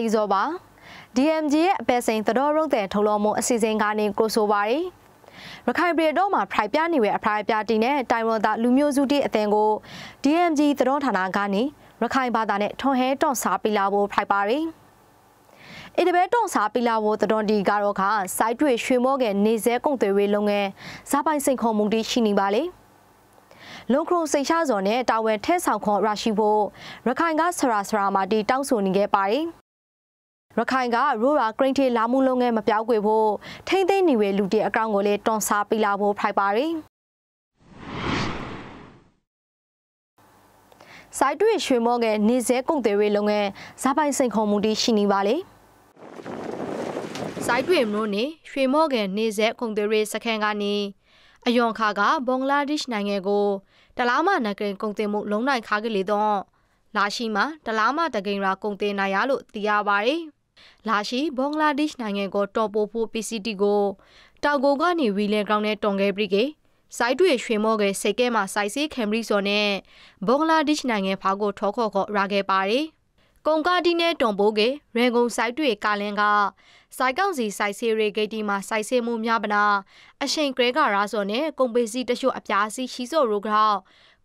လီဇောပါ DMG ရဲ့အပယ်စိန်သတော်ရုံးတဲ့ထုံလုံးမုံအစီအစဉ်ကနေကိုဆိုပါရီရခိုင်ပြည်တော်မှာဖရိုက်ပြနေတဲ့အဖရိုက်ပြတီနဲ့တိုင်ဝန်သားလူမျိုးစုတိအသင်ကို DMG သတော်ဌာနကနေရခိုင်ဘာသာနဲ့ထွန်ဟဲတွန်စာပီလာဖို့ဖရိုက်ပါရီအဒီဘဲတွန်စာပီလာဝတတော်ဒီကတော့ခါစိုက်တွေ့ရွှေမော့ကန်နေစဲကုန်သွယ်ဝေးလုပ်ငန်းဇာပိုင်စိန်ခေါ်မှုတိရှိနေပါလေလုံခရုံစိတ်ရှားစော်နဲ့တာဝန်ထဲဆောင်ခွန်ရရှိဖို့ရခိုင်ကဆရာဆရာမာတီတောင်းဆိုနေခဲ့ပါတယ်ရခိုင်ကရိုရာဂရင်းထေလာမှုလုပ်ငန်းမပြောက်ွေဖို့ထိမ့်သိမ့်နေဝဲလူတီအကောင့်ကိုလည်းတွန်စားပေးလာဖို့ဖိုက်ပါရီစိုက်တွေ့ရွှေမော့ရဲ့နေစဲကုန်တယ်ရေးလုပ်ငန်းဇာပိုင်စိန်ခေါ်မှုတီရှိနေပါလေစိုက်တွေ့မျိုးနဲ့ရွှေမော့ရဲ့နေစဲကုန်တယ်ရေးစခန်းကနေအယွန်ခါကဘင်္ဂလားဒေ့ရှ်နိုင်ငံကိုတလားမနဂရင်ကုန်တင်မှုလုံနိုင်ခါကလေးတော့လာရှိမှာတလားမတဂင်ရာ ကုန်တင်နိုင်ရလို့သိရပါတယ်။လာရှိဘင်္ဂလားဒေ့ရှ်နိုင်ငံကိုတော်ပိုဖို့ PCT ကိုတောက်ကိုကနေဝီလန်ကောင်နဲ့တွန်ခဲ့ပြီးကေစိုက်တွေ့ရွှေမော့ကစိတ်ကဲမှာစိုက်စေးကင်ဘရီဆိုနဲ့ဘင်္ဂလားဒေ့ရှ်နိုင်ငံဖာကိုထောခေါ်ခေါ်ရာခဲ့ပါတယ်။ကုံကာတီနဲ့တွန်ပိုးကရန်ကုန်စိုက်တွေ့ကာလင်ကစိုက်ကောင်စီစိုက်စေးရေဂိတ်တီမှာစိုက်စေးမှုများပနာအရှိန်ကရဲကရာဆိုနဲ့ကုံပေစီတချို့အပြားစီရှိဆိုရိုဂရောက်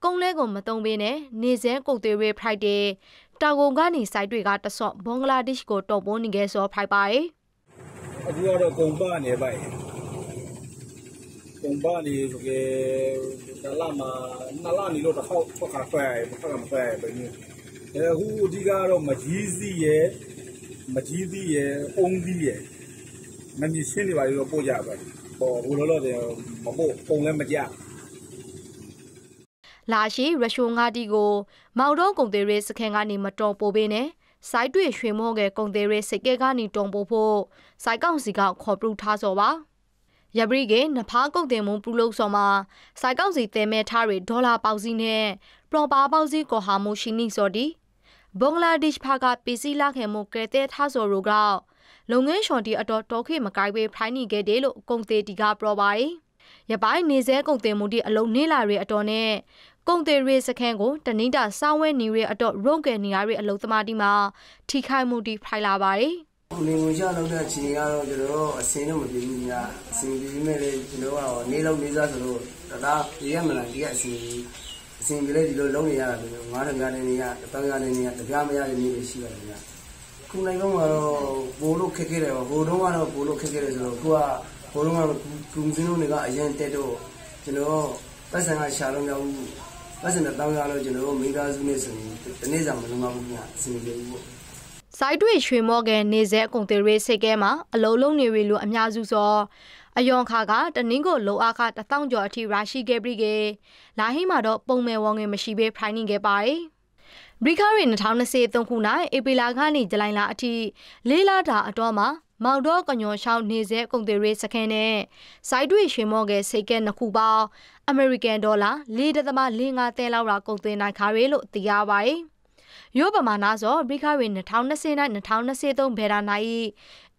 ကုန်းလဲကိုမတုံပေးနဲ့နေစဲကုတ်သေးရေ Friday တောင်ကုန်ကနေစိုက်တွေကတဆော့ဘင်္ဂလားဒေ့ရှ်ကိုတော်ပွန်းနေခဲ့စောဖိုက်ပါရဲ့အခုကတော့ကုန်ပနေပါ့ကုန်ပနေဆိုကေတလမှာနလနေလို့တစ်ခေါက်ဖက်ကဖက်ဖက်ကမဖက်ဘယ်နည်းအခုအဓိကတော့မကြီးစီးရဲ့မကြီးစီးရဲ့အုံးစီးရဲ့မမြင်ရှင်းနေပါလို့ပို့ကြပါဘောဘိုးလောလောတယ်မပို့ပုံလည်းမကြဘူးလာရှိရရှိုငါတီကိုမောင်တော့ကုန်သေးရေးစခန်းကနေမတော်ပိုပေးနဲ့စိုက်တွေ့ရွှေမောကကုန်သေးရေးစိတ်ကဲကနေတုံပိုဖို့စိုက်ကောင်စီကခေါ်ပူထားစော်ပါရပရိကေနဖားကုတ်တင်မုံပူလို့ဆိုမှာစိုက်ကောက်စီတဲမဲထားတွေဒေါ်လာပေါက်စီနဲ့ပရော်ပါပေါက်စီကိုဟာမိုရှိနိဆိုဒီဘင်္ဂလားဒေ့ရှ်ဖာကပစ္စည်းလာခဲမိုကဲတဲထားဆိုရိုကလုံငင်းရှော်တီအတော်တော်ခေမကိုက်ဝေးဖိုင်းနီခဲ့တယ်လို့ကုံသေးတီကပရော်ပါရရပိုင်းနေစဲကုံတင်မုံတီအလုံးနေလာတွေအတော်နဲ့ကုန်တယ်ရေစခန်းကိုတနိဒစောင်းဝဲနေရအတော့ရုံကယ်နေရတဲ့အလုံသမားတီမှာထိခိုက်မှုတီဖိုင်လာပါတယ်။နေဝင်ရလောက်တဲ့အချိန်ကတော့ကျွန်တော်တို့အစင်းတော့မပြေဘူးညာအစင်းပြေမဲ့လေကျွန်တော်ကတော့နေလောက်နေစားဆိုလို့တသားပြေရမလားဒီကအစင်းအစင်းပြေလေဒီလိုလုံးနေရတာလေငါးတပြားနေနေရတပန်းရနေနေရတပြားမရနေနေရှိရတယ်ညာခုနိုင်ကောင်ကတော့ဘိုးလို့ခက်ခဲတယ်ပေါ့ဘိုးတော့ကတော့ဘိုးလို့ခက်ခဲတယ်ဆိုတော့ကိုကဘိုးတော့ကကုံစင်းလုံးတွေကအရင်တက်တော့ကျွန်တော်ပတ်စံကရှာလို့မရဘူးပတ်စံတောင်းရလို့ကျွန်တော်မိသားစုနဲ့ဆိုရင်တနေ့ဆောင်မလုံးမဘူးခင်ဗျအဆင်ပြေဘူးပေါ့ဆိုင်တွေ့ရွှေမော့ကန်နေဆက်အကုန်သေးရေးစိတ်ကဲမှာအလုံးလုံးနေရီလိုအများစုသောအယွန်ခါကတနင်းကိုလိုအားခ1000ကျော်အထိရရှိခဲ့ပြီးကလာဟိမှာတော့ပုံမဲ့ဝငွေမရှိဘဲဖိုင်းနေခဲ့ပါတယ်ဘရီကာရီ2023ခု၌ဧပြီလကနေဇူလိုင်လအထိလေးလတာအတော့မှာမောက်တော့ကညောရှောင်းနေဆဲကုန်သေးရေးစခန်းနဲ့စိုက်တွေ့ရှင်မော့ကဲစိတ်ကဲနှစ်ခုပေါင်းအမေရိကန်ဒေါ်လာ4.45သန်းလောက်ရာကုန်သွင်းနိုင်ခါရီလို့သိရပါတယ်။ရိုးပမာဏဆိုဘရိခရီ2020နဲ့2023ဘယ်တာနိုင်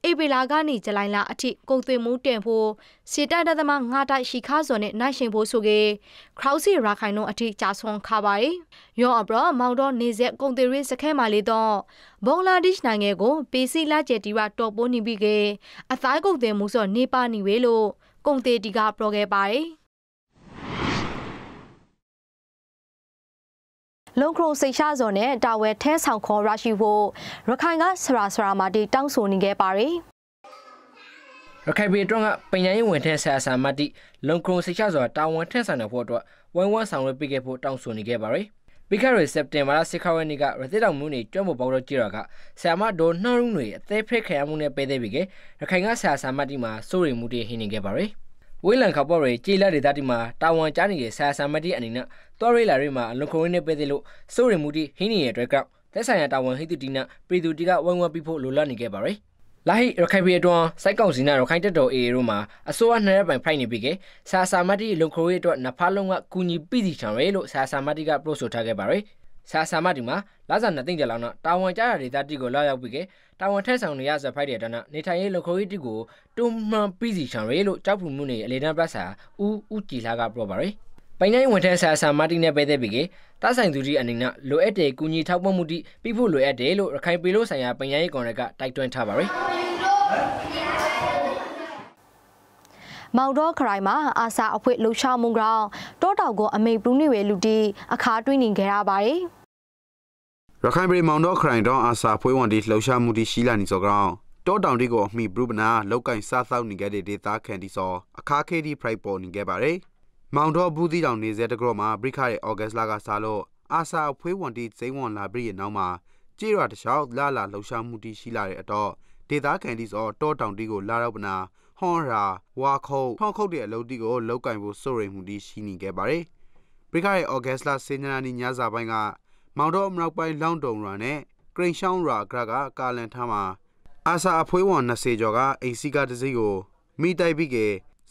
ဧပြီလကနေဇူလိုင်လအထိကုန်သွယ်မှုတင်ဖို့စီတန်တသမငါတိုက်ရှိခါစော်နဲ့နိုင်ရှင်ဖို့ဆိုကေခရောက်စီရာခိုင်တို့အထိကြာဆုံးခါပါရရောအပရမောင်တော်နေဆက်ကုန်သွယ်ရေးစခဲမှာလေတော့ဘင်္ဂလားဒေ့ရှ်နိုင်ငံကိုပေစီလာကျဲတီရတော်ပိုးနေပြီးကေအသားကုန်သွယ်မှုစော်နေပါနေဝေလို့ကုန်သွယ်တီကပရောခဲ့ပါရလုံခရုံစိတ်ရှားစော်နဲ့တာဝဲထဲဆောင်ခေါ်ရရှိဖို့ရခိုင်ကဆရာဆရာမာတီတောင်းဆိုနေခဲ့ပါတယ်ရခိုင်ပြည်တွင်းကပင်ရန်ရင်ဝင်ထဲဆရာဆရာမာတီလုံခရုံစိတ်ရှားစော်တာဝန်ထဲဆောင်တဲ့ဖို့အတွက်ဝိုင်းဝန်းဆောင်ရွက်ပေးခဲ့ဖို့တောင်းဆိုနေခဲ့ပါတယ်ပြီးခဲ့တဲ့စက်တင်ဘာလ6ရက်နေ့ကရသစ်တောင်မြို့နယ်ကျွမ်းပေါ်ပေါက်တော့ကြည်တော်ကဆရာမဒေါ်နှောင်းရုံးတွေအသေးဖိတ်ခံရမှုနဲ့ပဲသေးပြီးကရခိုင်ကဆရာဆရာမတီမှာစိုးရိမ်မှုတွေဟင်းနေခဲ့ပါတယ်။ဝေးလံခါပေါ်ရဲကြေးလက်ဒေသတိမှာတာဝန်ကြားနေတဲ့ဆာဆာမတိအနေနဲ့တော်ရိလာရီမှာလွန်ခွင်းနဲ့ပဲသိလို့စိုးရမှုတိဟင်းနေရတဲ့ကောက်သက်ဆိုင်ရာတာဝန်ဟိတုတီနာပြည်သူတီကဝိုင်းဝန်းပြီးဖို့လိုလားနေခဲ့ပါရယ်လာဟိရခိုင်ပြည်အတွင်းစိုက်ကောင်စီနာရခိုင်တက်တော် AA တို့မှာအစိုးရနှစ်ရက်ပိုင်ဖိုက်နေပြီးကဆာဆာမတိလွန်ခွင်းအတွက်နဖားလုံးကကူညီပြီးစီချောင်ရဲလို့ဆာဆာမတိကပြောဆိုထားခဲ့ပါရယ်ဆာဆာမဒီမှာလာစာနှစ်သိမ့်ကြလောက်တော့တာဝန်ကြရဒေတာတိကိုလောက်ရောက်ပြီးကတာဝန်ထက်ဆောင်နေရဆိုဖိုက်တဲ့အတွက်နေထိုင်ရေးလုံခိုးရေးတိကိုတုံမှန်ပြီးစီချောင်ရဲလို့ကြောက်ဖူမှုနေအလေတန်းပလက်စာဦးဦးကြည်လာကပြောပါရယ်ပိုင်တိုင်းဝန်ထမ်းဆာဆာမာတီနဲ့ပဲသက်ပြီးကတဆိုင်သူကြီးအနေနဲ့လိုအပ်တဲ့ကူညီထောက်ပံ့မှုတိပြဖို့လိုအပ်တယ်လို့ရခိုင်ပြည်လို့ဆိုင်ရာပညာရေးကွန်ရက်ကတိုက်တွန်းထားပါရယ်မောက်တော့ခရိုင်မှာအာစာအဖွဲ့လှူရှာမှုကောင်တောတောက်ကိုအမိတ်ဘူးနေဝဲလူတီအခါတွင်းနေကြရပါတယ်။ရခိုင်ပြည်မောင်တော့ခရိုင်တော့အာစာဖွေးဝန်တီလှုပ်ရှားမှုတီရှိလာနေစောကောင်တောတောင်တီကိုအမိဘရုပနာလောက်ကင်စားသောက်နေခဲ့တဲ့ဒေသခံတီစောအခါခဲတီဖရိုက်ပေါ်နေခဲ့ပါတယ်မောင်တော့ဘူးသီတောင်နေစဲတကြောမှာဘရိခရဲ့အော်ဂတ်စ်လာကစားလို့အာစာဖွေးဝန်တီဇိမ့်ဝန်လာပြည်ရဲ့နောက်မှာကြေးရွာတခြားလာလာလှုပ်ရှားမှုတီရှိလာတဲ့အတော့ဒေသခံတီစောတောတောင်တီကိုလာတော့ပနာဟွန်ရာဝါခုတ်ထောက်ခုတ်တဲ့အလုပ်တီကိုလောက်ကင်ဖို့စိုးရိမ်မှုတီရှိနေခဲ့ပါတယ်ဘရိခရဲ့အော်ဂတ်စ်လာစေနနာနီညစာပိုင်းကမောင်တော့မြောက်ပိုင်းလောင်းတုံရာနဲ့ဂရိန်ရှောင်းရာဂရကကာလန်ထားမှာအာစာအဖွဲဝန်20ကျော်ကအိမ်စီကားတစ်စီးကိုမိတိုက်ပြီးက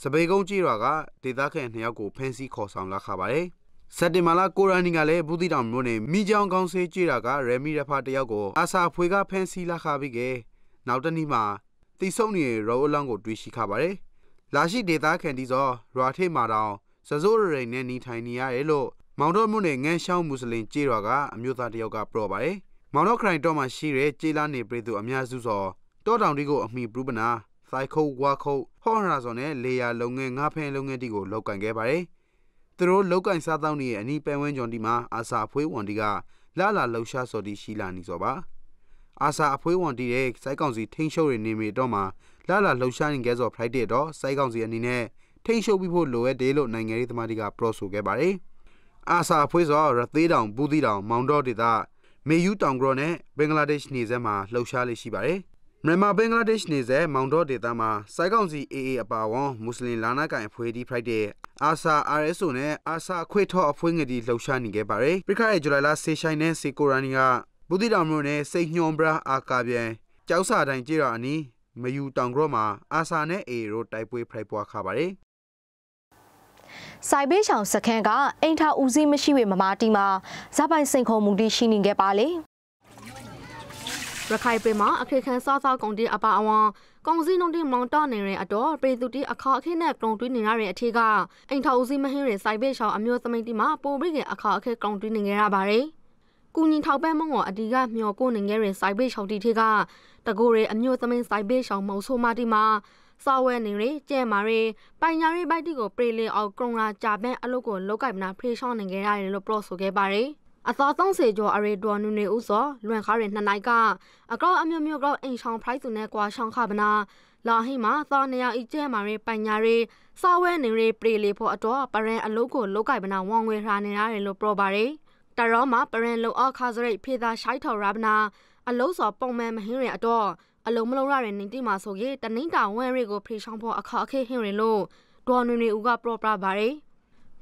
စပယ်ကုန်းကြီးရွာကဒေသခံနှစ်ယောက်ကိုဖမ်းဆီးခေါ်ဆောင်လာခါပါတယ်။စက်တင်ဘာလ9ရက်နေ့ကလည်းဘူးတီတောင်မြို့နယ်မိချောင်းကောင်းစေးကြီးရွာကရယ်မီရဖာတယောက်ကိုအာစာအဖွဲကဖမ်းဆီးလာခါပြီးကနောက်တနေ့မှာတိဆုံနေရောအလောင်းကို တွေ့ရှိခါပါတယ်။လာရှိဒေသခံတီသောရွာထိပ်မှာတောင်စစိုးရိမ်နဲ့နေထိုင်နေရတယ်လို့မောင်တော်မြို့နယ်ငန်းရှောင်းမွတ်စလင်ကျေးရွာကအမျိုးသားတယောက်ကပြောပါတယ်။မောင်တော်ခရိုင်တော်မှာရှိတဲ့ကျေးလာနေပြည်သူအများစုသောတောတောင်တွေကိုအမိပြုပနာစိုက်ခုတ်ဝါခုတ်ဟောရာဆိုနဲ့လေယာလုံငယ်ငါးဖဲလုံငယ်တီကိုလောက်ကင်ခဲ့ပါတယ်။သူတို့လောက်ကင်စားတောင်းနေတဲ့အနီးပန်ဝန်းကျော်ဒီမှာအာစာဖွေးဝန်တီကလာလာလှူရှာစော်တီရှိလာနေဆိုပါ။အာစာအဖွေးဝန်တီရဲ့စိုက်ကောင်စီထိန်းချုပ်တဲ့နေမီတော့မှာလာလာလှူရှာနေကြသော Friday တော့စိုက်ကောင်စီအနေနဲ့ထိန်းချုပ်ပြီးဖို့လိုအပ်တယ်လို့နိုင်ငံရေးသမားတွေကပြောဆိုခဲ့ပါတယ်။အာစာဖွေးစောရသေးတောင်ဘူးသီးတောင်မောင်တော့ဒေသမေယူတောင်ကရောနဲ့ဘင်္ဂလားဒေ့ရှ်နေဆက်မှာလှုပ်ရှားလေးရှိပါတယ်။မြန်မာဘင်္ဂလားဒေ့ရှ်နေဆက်မောင်တော့ဒေသမှာစိုက်ကောင်စီ AA အပါဝန်မွတ်စလင်လာနာကန်အဖွဲ့ဒီဖရိုက်တဲ့အာစာ RSO နဲ့အာစာခွေထော့အဖွဲ့ငယ်ဒီလှုပ်ရှားနေခဲ့ပါတယ်။ပြခရဲ့ဇူလိုင်လဆေးဆိုင်နဲ့စေကိုရန်နီကဘူးသီးတောင်မြို့နယ်စိတ်ညွန်ဘရာအာကာပြန်ကျောက်စာတိုင်းကြည်တော်အနီးမယူတောင်ကရောမှာအာစာနဲ့ AA တို့တိုက်ပွဲဖရိုက်ပွားခါပါတယ်။စိုက်ဘေးရှောင်စခန်းကအိမ်ထောင်ဦးစီးမရှိဝေမမတီမှာဇပိုင်စိန်ခုံမူတီရှိနေခဲ့ပါလေရခိုင်ပင်မှာအခေခံစားစားကုန်တီအပါအဝံကုန်စည်နှုန်းတီမောင်တော့နေတဲ့အတော့ပေသူတီအခါအခေနဲ့ကုံတွင်းနေရတဲ့အထက်ကအိမ်ထောင်ဦးစီးမဟင်းရဲ့စိုက်ဘေးရှောင်အမျိုးသမီးတီမှာပုံပြီးကအခါအခေကုံတွင်းနေရပါတယ်ကူညီထောက်ပံ့မှုကိုအတီးကမျောကိုနေရတဲ့စိုက်ဘေးရှောင်တီထက်ကတကိုယ်ရဲ့အမျိုးသမီးစိုက်ဘေးရှောင်မောင်ဆိုမာတီမှာစာဝဲနေရကျဲမာရီပိုင်ညာရီဘိုက်တီကိုပရီလင်အောင်ကရုံလာဂျာပန်အလုပ်ကိုလောက်ကိုက်မနာဖရီရှောင်းနေခဲ့ရတယ်လို့ပြောဆိုခဲ့ပါတယ်အသာဆုံးစေကျော်အရေတော်နူနေဦးစောလွန်ခါရနှစ်နိုင်ကအကောက်အမျိုးမျိုးကောက်အိမ်ဆောင်ဖရိုက်စုနဲ့ကွာရှောင်းခပနာလာဟိမှာသာနေရဤကျဲမာရီပိုင်ညာရီစာဝဲနေရပရီလီဖို့အတော်ပရန်အလုပ်ကိုလောက်ကိုက်မနာဝန်ဝေရာနေရတယ်လို့ပြောပါတယ်တရောမှာပရန်လုံအခါစရိတ်ဖေသာရှိုက်ထော်ရပနာ အလုံးစောပုံမှန်မဟင်းရအတော့အလုံးမလုံးရတဲ့နေတိမှာဆိုရင်တနင်္တာဝဲရီကိုဖရီဆောင်ဖို့အခါအခဲဟင်းရင်လို့ဒေါ်နွေနွေဦးကပရော့ပရာပါတယ်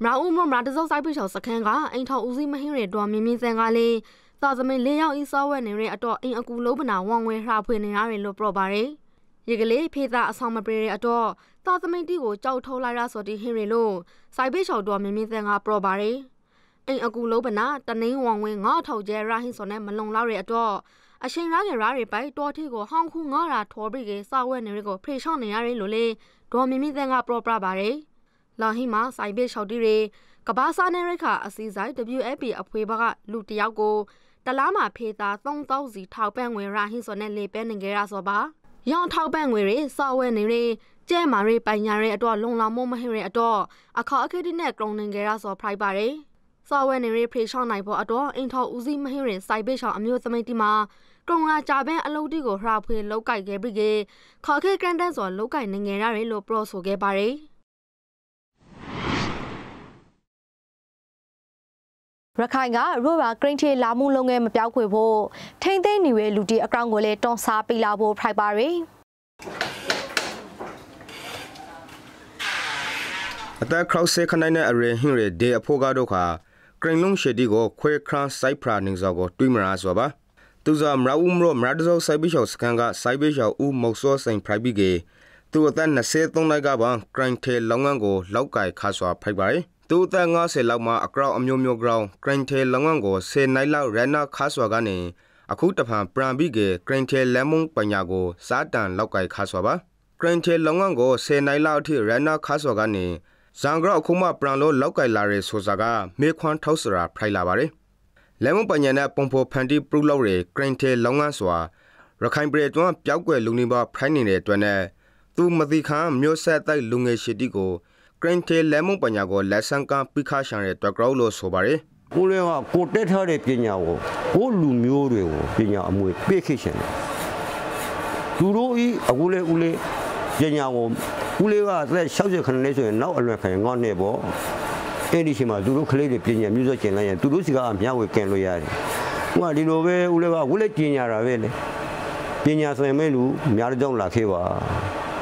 မရာဦးမမရာတစုပ်ဆိုင်ပိချော်စခန်းကအိမ်ထောင်ဦးစီးမဟင်းရဲဒေါ်မြင့်မြင့်စံကလေးသာသမင်လေးယောက်ဤစောဝဲနေတဲ့အတော့အိမ်အကူလုံးပနာဝန်ဝဲလှဖွေနေရတယ်လို့ပြောပါတယ်။ရေကလေးဖေသာအဆောင်မပြေတဲ့အတော့သာသမင်တီကိုကြောက်ထုတ်လိုက်ရဆိုတဲ့ဟင်းရဲလို့ဆိုင်ပိချော်ဒေါ်မြင့်မြင့်စံကပြောပါတယ်။အိမ်အကူလုံးပနာတနင်းဝန်ဝဲငေါထောက်ကျဲရဟင်းစော်နဲ့မလုံလောက်တဲ့အတော့အချိန်ရခဲ့ရတွေပိုက်တော်ထီကိုဟောင်းခုငေါရာထော်ပြီးကစာဝဲနေရကိုဖေရှောင်းနေရတယ်လို့လေဒေါ်မီမီသန်ကပရောပရပါတယ်လာဟိမှာစိုင်ဘေးလျှောက်တီတွေကဘာစာနေရခအစီဆိုင် WFP အဖွဲ့ဘကလူတယောက်ကိုတလားမှာဖေးသား3000စီထောက်ပံ့ငွေရဟိဆိုနဲ့လေပဲနေကြရဆိုပါရောင်ထောက်ပံ့ငွေတွေစော်ဝဲနေတွေကျဲမာတွေပိုင်ညာတွေအတော့လုံလောက်မမဟင်တွေအတော့အခေါ်အခိတိနဲ့ကရုံနေကြရဆိုဖရိုက်ပါတယ်စာဝဲနေရေးဖေရှောင်းနိုင်ဖို့အတွက်အင်ထော်ဦးစီးမဟင်းရင်စိုက်ပိတ်ဆောင်အမျိုးသမီးတီမှာကုံလာကြပန်းအလုပ်တီကိုဟရာဖွေလောက်ကိုက်ခဲ့ပြီးကခေါ်ခဲကန်တန်းစွာလောက်ကိုက်နေငယ်ရတယ်လို့ပြောဆိုခဲ့ပါတယ်ရခိုင်ကရိုရာဂရင်းထေလာမှုလုပ်ငန်းမပြောက်ခွေဖို့ထိမ့်သိမ့်နေတဲ့လူတီအကောင့်ကိုလည်းတွန်စားပေးလာဖို့ဖိုက်ပါရယ်အသက်ခရောက်စေခနိုင်တဲ့အရင်ဟင်းရဒေအဖိုးကားတို့ခါကရင်လုံးရှေတီကိုခွဲခရန်ဆိုင်ဖရာနင်းစောကိုတွေးမရာဆိုပါသူစာမရာဦးမရမရာတစောဆိုင်ဘီရှော့စကန်ကဆိုင်ဘီရှော့ဦးမောက်စောဆိုင်ဖရိုက်ဘီကေသူအသက်23တိုက်ကပန်ကရင်ထေလောင်းငန်းကိုလောက်ကိုင်ခါစွာဖိုက်ပါရယ်သူအသက်50လောက်မှာအကောက်အမျိုးမျိုး ground ကရင်ထေလောင်းငန်းကို10နိုင်လောက်ရန်နာခါစွာကနေအခုတဖန်ပရန်ဘီကေကရင်ထေလမ်မုန်ပညာကို စားတန်လောက်ကိုင်ခါစွာပါကရင်ထေလောင်းငန်းကို10နိုင်လောက်အထိရန်နာခါစွာကနေဇန်ဂရအခုမှပရန်လို့လောက်ကိုက်လာရဲဆိုတာကမေခွန်းထောက်စရာဖိုက်လာပါတယ်လဲမွန်ပညာနဲ့ပုံဖော်ဖန်တီပရုလောက်ရဲဂရန်တဲလောင်းငန်းစွာရခိုင်ပြည်အတွင်းပျောက်ကွယ်လူနေပါဖိုက်နေတဲ့အတွက်နဲ့သူမသိခံမြို့ဆက်တိုက်လူငယ်ရှိတီကိုဂရန်တဲလဲမွန်ပညာကိုလက်ဆန်းကပိခါရှာတဲ့တွက်ကောက်လို့ဆိုပါတယ်ကိုလည်းကကိုတက်ထားတဲ့ပညာကိုကိုလူမျိုးတွေကိုပညာအမွေပြည့်ခိရှင်တယ်သူတို့ဤအခုလေဦးလေးပညာကိုဦးလေးကသက်60ခန်းလေးဆိုရင်နောက်အလွန်ခံငေါ့နေပေါ့အဲ့ဒီချိန်မှာသူတို့ကလေးတွေပညာမျိုးစကျင်လိုက်ရင်သူတို့စီကအများဝေကင်လို့ရတယ်ဟိုကဒီလိုပဲဦးလေးကဦးလေးပညာတာပဲလေပညာဆိုရင်မဲ့လူများတော့လာခဲ့ပါ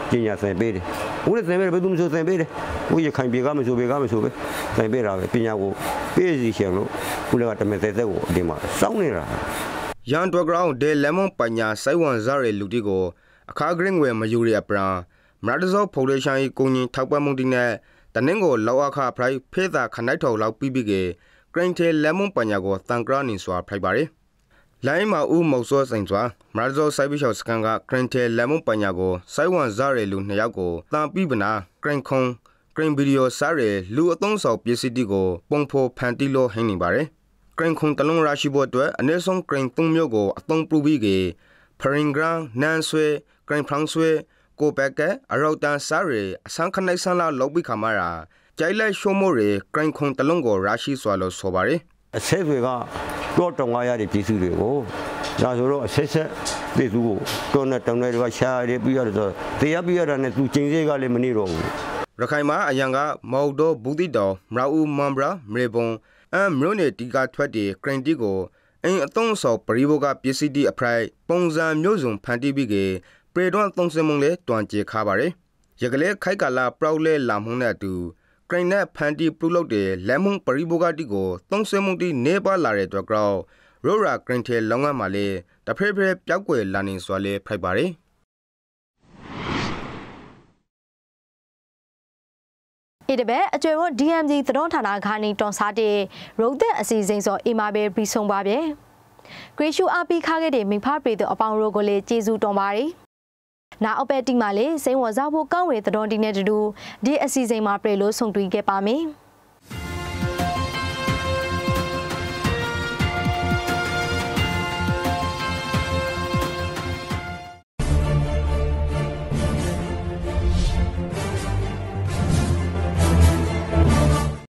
ပညာဆိုရင်ပေးတယ်ဦးလေးဆိုရင်မဲ့ဘယ်သူမှဆိုရင်ပေးတယ်ဦးရခိုင်ပြေကမဆိုပေကမဆိုပဲဆိုရင်ပေးတာပဲပညာကိုပေးစီရှင်လို့ဦးလေးကတမင်သက်သက်ကိုအတင်းမှာစောင်းနေတာရန်ဒရဂရောင်းဒေလမွန်ပညာဆိုင်ဝန်ဇာရဲလူတီကိုအခါဂရင်းဝဲမယူရအပရာမရတဇောဖော်ဒေးရှင်း၏ကုံရင်ထောက်ပံ့မှုတိနဲ့တနင်္ဂိုလောက်အခဖရိုက်ဖေးသာခနိုင်ထော်လောက်ပြီးပြီးကေကရင်တဲလက်မွန်ပညာကိုတန်ကရနင်စွာဖရိုက်ပါရယ်လိုင်းမာဦးမောက်စောဆိုင်စွာမရဇောဆိုင်ဘီရှော့စကန်ကကရင်တဲလက်မွန်ပညာကိုစိုက်ဝမ်ဇရဲလူနှစ်ယောက်ကိုတန်ပြီးပနာကရင်ခုံကရင်ဗီဒီယိုစားရယ်လူအုံဆောင်ပစ္စည်းတိကိုပုံဖော်ဖန်တီလို့ဟင်းနေပါရယ်ကရင်ခုံတလုံးရရှိဖို့အတွက်အနည်းဆုံးကရင်၃မျိုးကိုအသုံးပြုပြီးကေဖရင်ဂရန်နန်ဆွဲကရင်ဖရန်ဆွဲကိုဘက်ကဲရောက်တန်စားရီအစံခနိုင်ဆန်လာလောက်ပြီးခါမရာကြိုက်လိုက်ရှုံးမို့ရီကရင်ခုံတလုံးကိုရရှိစွာလို့ဆိုပါရီအဆက်တွေကတော့တောင်ကားရတဲ့ပြည်သူတွေကိုဒါဆိုတော့အဆက်ဆက်ပြည်သူကိုတော့နဲ့တောင်တွေကရှားရပြီးရတော့တရားပြရတာနဲ့သူကျင်းစေးကလည်းမနေတော့ဘူးရခိုင်မှာအရန်ကမောက်တော့ဘူးတိတော်မရာဦးမန်ဘရာမေဘုံအမ်မြို့နယ်တီကာထွက်တဲ့ကရင်တီကိုအင်းအသွုံဆော်ပရိဘောကပစ္စည်းတီအဖရိုက်ပုံစံမျိုးစုံဖန်တီးပြီးကပရေဒွန်သုံးစင်မုံလေတွန်ကြေခါပါရယ်ရကလေးခိုက်ကလာပရောက်လဲလာမှုနဲ့အတူကရိနဲ့ဖန်တီပြုတ်လုတ်တဲ့လက်မုံပရိဘိုဂတိကို သုံးစင်မုံတီနေပါလာတဲ့အတွက်ကြောင့်ရိုရာကရင်ထဲလောင်းကမှလည်းတဖဲဖဲပျောက်ွယ်လာနေစွာလဲဖိုက်ပါရယ်ဒီတပဲအကျွေဝန် DMG သတော်ဌာနခါနေတွန်စားတဲ့ရုတ်သက်အစီအစဉ်စောအီမာပဲပြီးဆုံးပါပဲ။ဂရေရှူအပီခါခဲ့တဲ့မိဖပရီသူအပေါင်းတို့ကိုလည်းကျေးဇူးတော်ပါတယ်။။နာအော့ပဲတီမှာလေစိန်ဝစားဖို့ကောင်းဝေသတော်ဒီနဲ့တူဒီအစီအစဉ်မှာပြေလို့ဆုံတွေ့ခဲ့ပါမယ်။